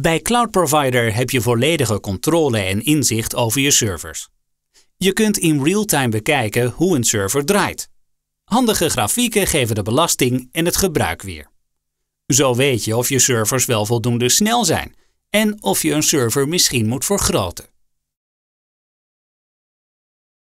Bij Cloud Provider heb je volledige controle en inzicht over je servers. Je kunt in real-time bekijken hoe een server draait. Handige grafieken geven de belasting en het gebruik weer. Zo weet je of je servers wel voldoende snel zijn en of je een server misschien moet vergroten.